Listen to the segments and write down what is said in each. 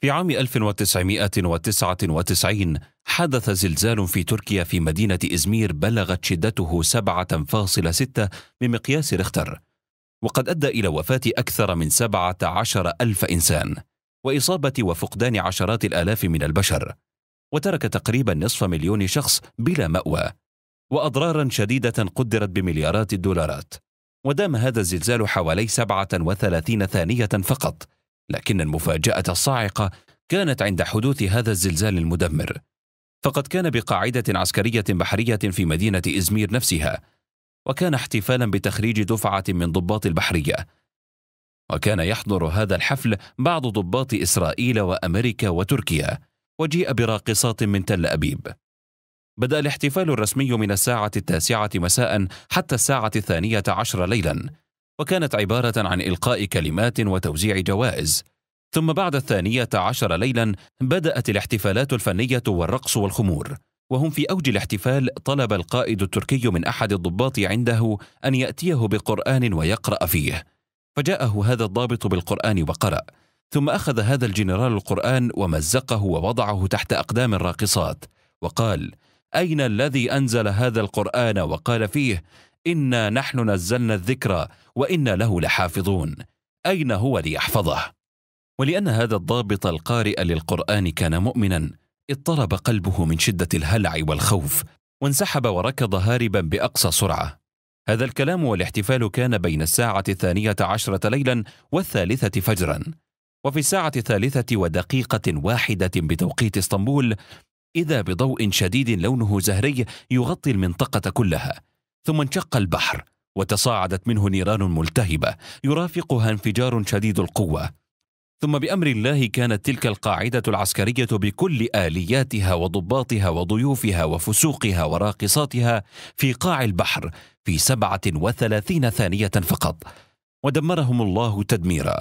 في عام 1999 حدث زلزال في تركيا في مدينة إزمير بلغت شدته 7.6 بمقياس ريختر وقد أدى إلى وفاة أكثر من 17 ألف إنسان وإصابة وفقدان عشرات الآلاف من البشر وترك تقريبا نصف مليون شخص بلا مأوى وأضرارا شديدة قدرت بمليارات الدولارات ودام هذا الزلزال حوالي 37 ثانية فقط لكن المفاجاه الصاعقه كانت عند حدوث هذا الزلزال المدمر فقد كان بقاعده عسكريه بحريه في مدينه ازمير نفسها وكان احتفالا بتخريج دفعه من ضباط البحريه وكان يحضر هذا الحفل بعض ضباط اسرائيل وامريكا وتركيا وجيء براقصات من تل ابيب بدا الاحتفال الرسمي من الساعه التاسعه مساء حتى الساعه الثانيه عشر ليلا وكانت عبارة عن إلقاء كلمات وتوزيع جوائز ثم بعد الثانية عشر ليلا بدأت الاحتفالات الفنية والرقص والخمور وهم في أوج الاحتفال طلب القائد التركي من أحد الضباط عنده أن يأتيه بقرآن ويقرأ فيه فجاءه هذا الضابط بالقرآن وقرأ ثم أخذ هذا الجنرال القرآن ومزقه ووضعه تحت أقدام الراقصات وقال أين الذي أنزل هذا القرآن وقال فيه إنا نحن نزلنا الذكر وإنا له لحافظون أين هو ليحفظه؟ ولأن هذا الضابط القارئ للقرآن كان مؤمنا اضطرب قلبه من شدة الهلع والخوف وانسحب وركض هاربا بأقصى سرعة هذا الكلام والاحتفال كان بين الساعة الثانية عشرة ليلا والثالثة فجرا وفي الساعة الثالثة ودقيقة واحدة بتوقيت اسطنبول إذا بضوء شديد لونه زهري يغطي المنطقة كلها ثم انشق البحر وتصاعدت منه نيران ملتهبه يرافقها انفجار شديد القوه ثم بامر الله كانت تلك القاعده العسكريه بكل الياتها وضباطها وضيوفها وفسوقها وراقصاتها في قاع البحر في سبعه وثلاثين ثانيه فقط ودمرهم الله تدميرا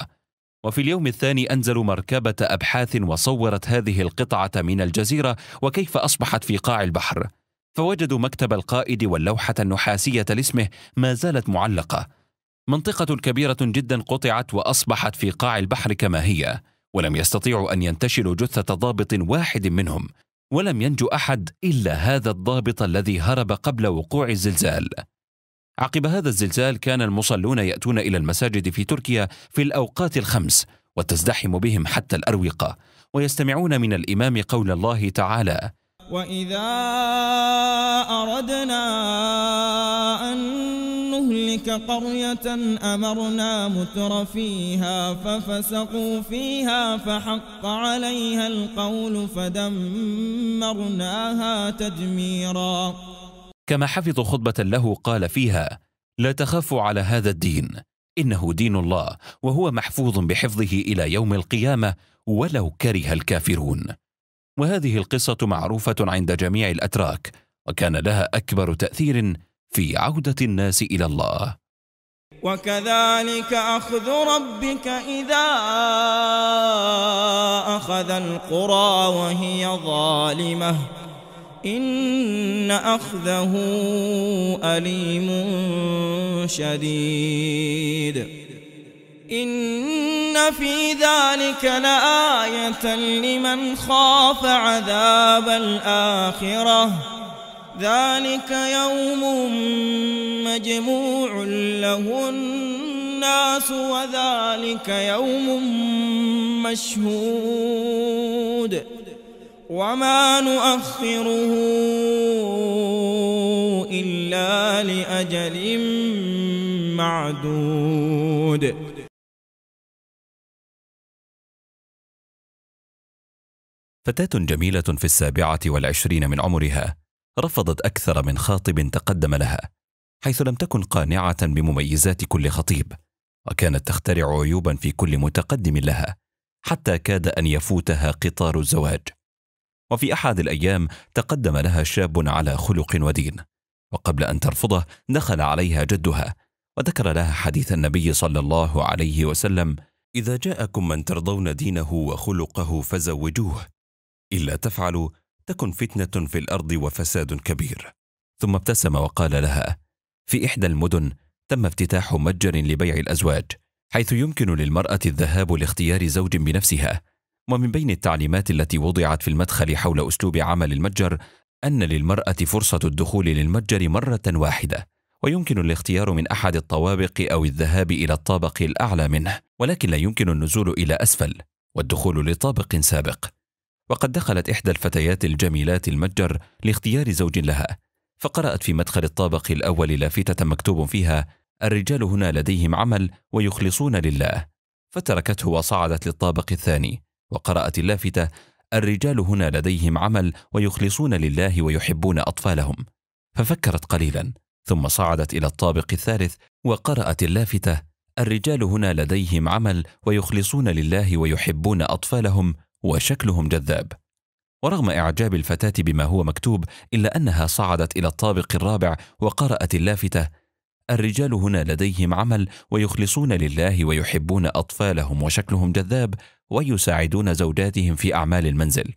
وفي اليوم الثاني انزلوا مركبه ابحاث وصورت هذه القطعه من الجزيره وكيف اصبحت في قاع البحر فوجدوا مكتب القائد واللوحة النحاسية لاسمه ما زالت معلقة. منطقة كبيرة جدا قطعت وأصبحت في قاع البحر كما هي، ولم يستطيعوا أن ينتشلوا جثة ضابط واحد منهم، ولم ينجو أحد إلا هذا الضابط الذي هرب قبل وقوع الزلزال. عقب هذا الزلزال كان المصلون يأتون إلى المساجد في تركيا في الأوقات الخمس، وتزدحم بهم حتى الأروقة، ويستمعون من الإمام قول الله تعالى: وإذا أردنا أن نهلك قرية أمرنا متر فيها ففسقوا فيها فحق عليها القول فدمرناها تدميرا كما حفظ خطبة له قال فيها لا تخافوا على هذا الدين إنه دين الله وهو محفوظ بحفظه إلى يوم القيامة ولو كره الكافرون وهذه القصة معروفة عند جميع الأتراك وكان لها أكبر تأثير في عودة الناس إلى الله وكذلك أخذ ربك إذا أخذ القرى وهي ظالمة إن أخذه أليم شديد إن في ذلك لآية لمن خاف عذاب الآخرة ذلك يوم مجموع له الناس وذلك يوم مشهود وما نؤخره إلا لأجل معدود فتاة جميلة في السابعة والعشرين من عمرها رفضت أكثر من خاطب تقدم لها حيث لم تكن قانعة بمميزات كل خطيب وكانت تخترع عيوبا في كل متقدم لها حتى كاد أن يفوتها قطار الزواج وفي أحد الأيام تقدم لها شاب على خلق ودين وقبل أن ترفضه دخل عليها جدها وذكر لها حديث النبي صلى الله عليه وسلم إذا جاءكم من ترضون دينه وخلقه فزوجوه إلا تفعلوا تكن فتنة في الأرض وفساد كبير ثم ابتسم وقال لها في إحدى المدن تم افتتاح متجر لبيع الأزواج حيث يمكن للمرأة الذهاب لاختيار زوج بنفسها ومن بين التعليمات التي وضعت في المدخل حول أسلوب عمل المتجر أن للمرأة فرصة الدخول للمتجر مرة واحدة ويمكن الاختيار من أحد الطوابق أو الذهاب إلى الطابق الأعلى منه ولكن لا يمكن النزول إلى أسفل والدخول لطابق سابق وقد دخلت إحدى الفتيات الجميلات المتجر لاختيار زوج لها فقرأت في مدخل الطابق الأول لافتة مكتوب فيها الرجال هنا لديهم عمل ويخلصون لله فتركته وصعدت للطابق الثاني وقرأت اللافتة الرجال هنا لديهم عمل ويخلصون لله ويحبون أطفالهم ففكرت قليلا ثم صعدت إلى الطابق الثالث وقرأت اللافتة الرجال هنا لديهم عمل ويخلصون لله ويحبون أطفالهم وشكلهم جذاب ورغم إعجاب الفتاة بما هو مكتوب إلا أنها صعدت إلى الطابق الرابع وقرأت اللافتة الرجال هنا لديهم عمل ويخلصون لله ويحبون أطفالهم وشكلهم جذاب ويساعدون زوجاتهم في أعمال المنزل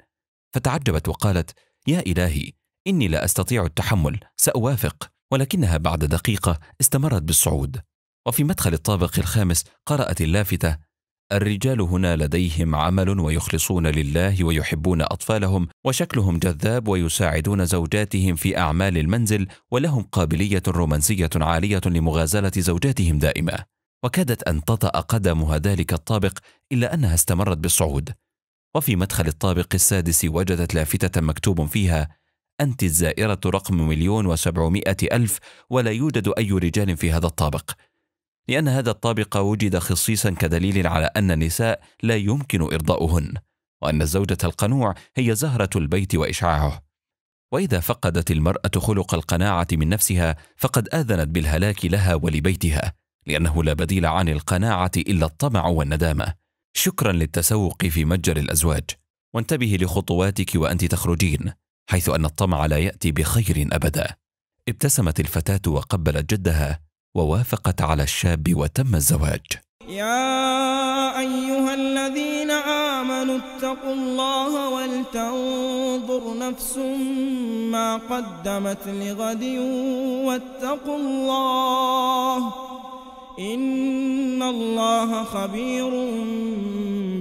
فتعجبت وقالت يا إلهي إني لا أستطيع التحمل سأوافق ولكنها بعد دقيقة استمرت بالصعود وفي مدخل الطابق الخامس قرأت اللافتة الرجال هنا لديهم عمل ويخلصون لله ويحبون أطفالهم وشكلهم جذاب ويساعدون زوجاتهم في أعمال المنزل ولهم قابلية رومانسية عالية لمغازلة زوجاتهم دائما وكادت أن تطأ قدمها ذلك الطابق إلا أنها استمرت بالصعود وفي مدخل الطابق السادس وجدت لافتة مكتوب فيها أنت الزائرة رقم مليون وسبعمائة ألف ولا يوجد أي رجال في هذا الطابق لأن هذا الطابق وجد خصيصا كدليل على أن النساء لا يمكن إرضاؤهن وأن الزوجة القنوع هي زهرة البيت وإشعاعه وإذا فقدت المرأة خلق القناعة من نفسها فقد آذنت بالهلاك لها ولبيتها لأنه لا بديل عن القناعة إلا الطمع والندامة شكرا للتسوق في متجر الأزواج وانتبهي لخطواتك وأنت تخرجين حيث أن الطمع لا يأتي بخير أبدا ابتسمت الفتاة وقبلت جدها ووافقت على الشاب وتم الزواج يا أيها الذين آمنوا اتقوا الله ولتنظر نفس ما قدمت لغد واتقوا الله إن الله خبير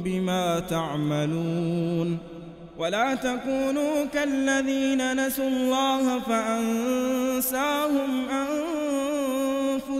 بما تعملون ولا تكونوا كالذين نسوا الله فأنساهم أن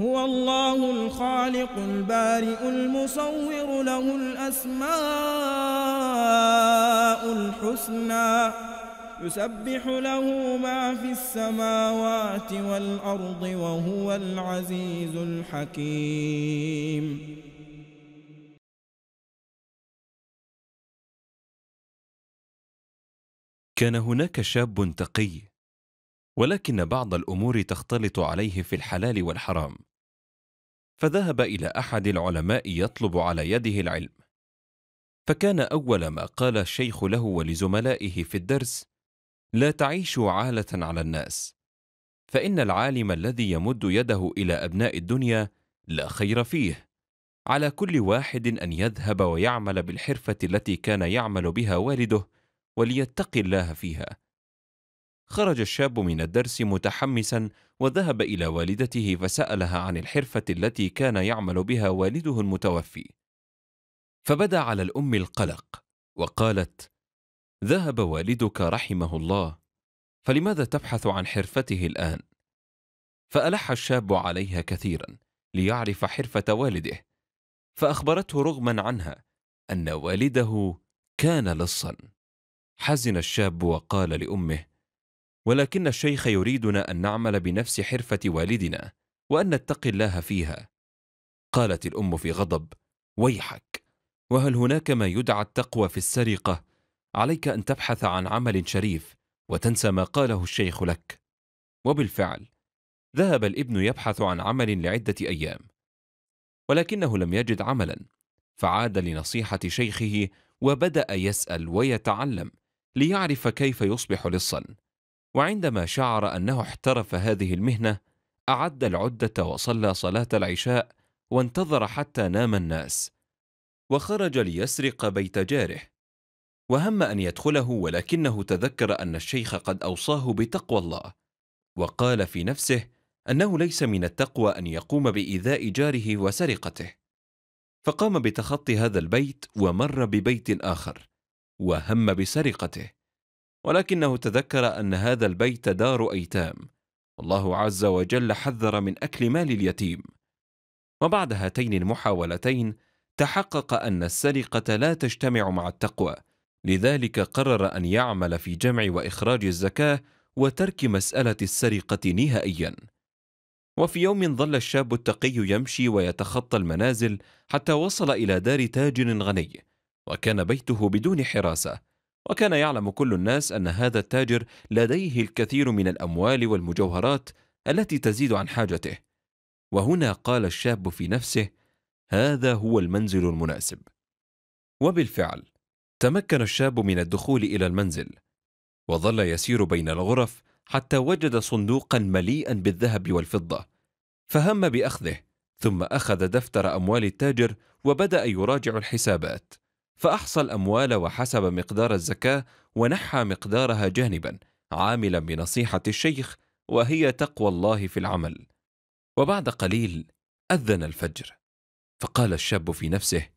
هو الله الخالق البارئ المصور له الأسماء الحسنى يسبح له ما في السماوات والأرض وهو العزيز الحكيم كان هناك شاب تقي ولكن بعض الأمور تختلط عليه في الحلال والحرام فذهب الى احد العلماء يطلب على يده العلم فكان اول ما قال الشيخ له ولزملائه في الدرس لا تعيشوا عاله على الناس فان العالم الذي يمد يده الى ابناء الدنيا لا خير فيه على كل واحد ان يذهب ويعمل بالحرفه التي كان يعمل بها والده وليتقي الله فيها خرج الشاب من الدرس متحمسا وذهب إلى والدته فسألها عن الحرفة التي كان يعمل بها والده المتوفي فبدا على الأم القلق وقالت ذهب والدك رحمه الله فلماذا تبحث عن حرفته الآن؟ فألح الشاب عليها كثيرا ليعرف حرفة والده فأخبرته رغما عنها أن والده كان لصا حزن الشاب وقال لأمه ولكن الشيخ يريدنا أن نعمل بنفس حرفة والدنا وأن نتقي الله فيها قالت الأم في غضب ويحك وهل هناك ما يدعى التقوى في السرقة عليك أن تبحث عن عمل شريف وتنسى ما قاله الشيخ لك وبالفعل ذهب الابن يبحث عن عمل لعدة أيام ولكنه لم يجد عملا فعاد لنصيحة شيخه وبدأ يسأل ويتعلم ليعرف كيف يصبح لصا وعندما شعر انه احترف هذه المهنه اعد العده وصلى صلاه العشاء وانتظر حتى نام الناس وخرج ليسرق بيت جاره وهم ان يدخله ولكنه تذكر ان الشيخ قد اوصاه بتقوى الله وقال في نفسه انه ليس من التقوى ان يقوم بايذاء جاره وسرقته فقام بتخطي هذا البيت ومر ببيت اخر وهم بسرقته ولكنه تذكر أن هذا البيت دار أيتام والله عز وجل حذر من أكل مال اليتيم وبعد هاتين المحاولتين تحقق أن السرقة لا تجتمع مع التقوى لذلك قرر أن يعمل في جمع وإخراج الزكاة وترك مسألة السرقة نهائياً وفي يوم ظل الشاب التقي يمشي ويتخطى المنازل حتى وصل إلى دار تاجر غني وكان بيته بدون حراسة وكان يعلم كل الناس أن هذا التاجر لديه الكثير من الأموال والمجوهرات التي تزيد عن حاجته وهنا قال الشاب في نفسه هذا هو المنزل المناسب وبالفعل تمكن الشاب من الدخول الى المنزل وظل يسير بين الغرف حتى وجد صندوقا مليئا بالذهب والفضه فهم باخذه ثم اخذ دفتر اموال التاجر وبدا يراجع الحسابات فأحصى الأموال وحسب مقدار الزكاة ونحى مقدارها جانبا عاملا بنصيحة الشيخ وهي تقوى الله في العمل وبعد قليل أذن الفجر فقال الشاب في نفسه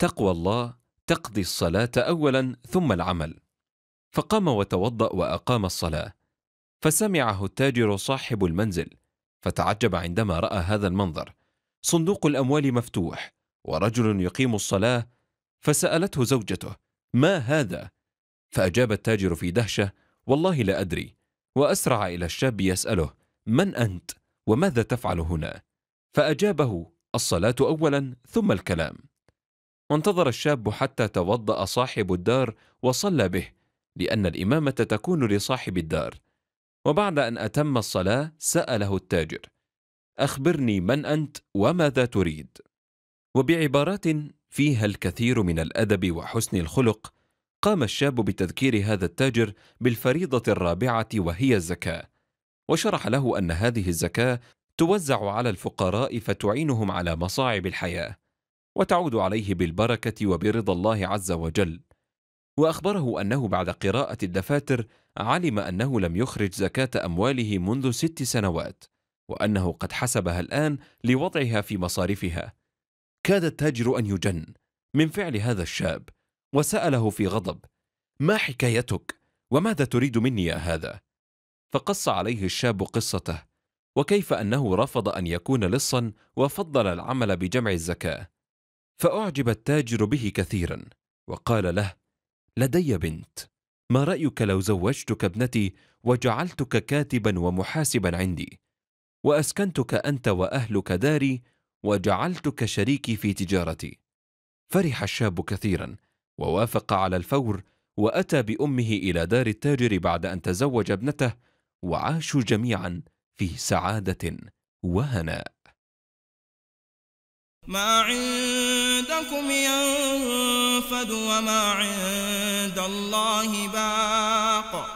تقوى الله تقضي الصلاة أولا ثم العمل فقام وتوضأ وأقام الصلاة فسمعه التاجر صاحب المنزل فتعجب عندما رأى هذا المنظر صندوق الأموال مفتوح ورجل يقيم الصلاة فسألته زوجته ما هذا؟ فأجاب التاجر في دهشة والله لا أدري وأسرع إلى الشاب يسأله من أنت وماذا تفعل هنا؟ فأجابه الصلاة أولا ثم الكلام وانتظر الشاب حتى توضأ صاحب الدار وصلى به لأن الإمامة تكون لصاحب الدار وبعد أن أتم الصلاة سأله التاجر أخبرني من أنت وماذا تريد وبعبارات فيها الكثير من الادب وحسن الخلق قام الشاب بتذكير هذا التاجر بالفريضه الرابعه وهي الزكاه وشرح له ان هذه الزكاه توزع على الفقراء فتعينهم على مصاعب الحياه وتعود عليه بالبركه وبرضا الله عز وجل واخبره انه بعد قراءه الدفاتر علم انه لم يخرج زكاه امواله منذ ست سنوات وانه قد حسبها الان لوضعها في مصارفها كاد التاجر أن يجن من فعل هذا الشاب وسأله في غضب ما حكايتك وماذا تريد مني يا هذا فقص عليه الشاب قصته وكيف أنه رفض أن يكون لصا وفضل العمل بجمع الزكاة فأعجب التاجر به كثيرا وقال له لدي بنت ما رأيك لو زوجتك ابنتي وجعلتك كاتبا ومحاسبا عندي وأسكنتك أنت وأهلك داري وجعلتك شريكي في تجارتي فرح الشاب كثيرا ووافق على الفور واتى بامه الى دار التاجر بعد ان تزوج ابنته وعاشوا جميعا في سعاده وهناء ما عندكم ينفد وما عند الله باق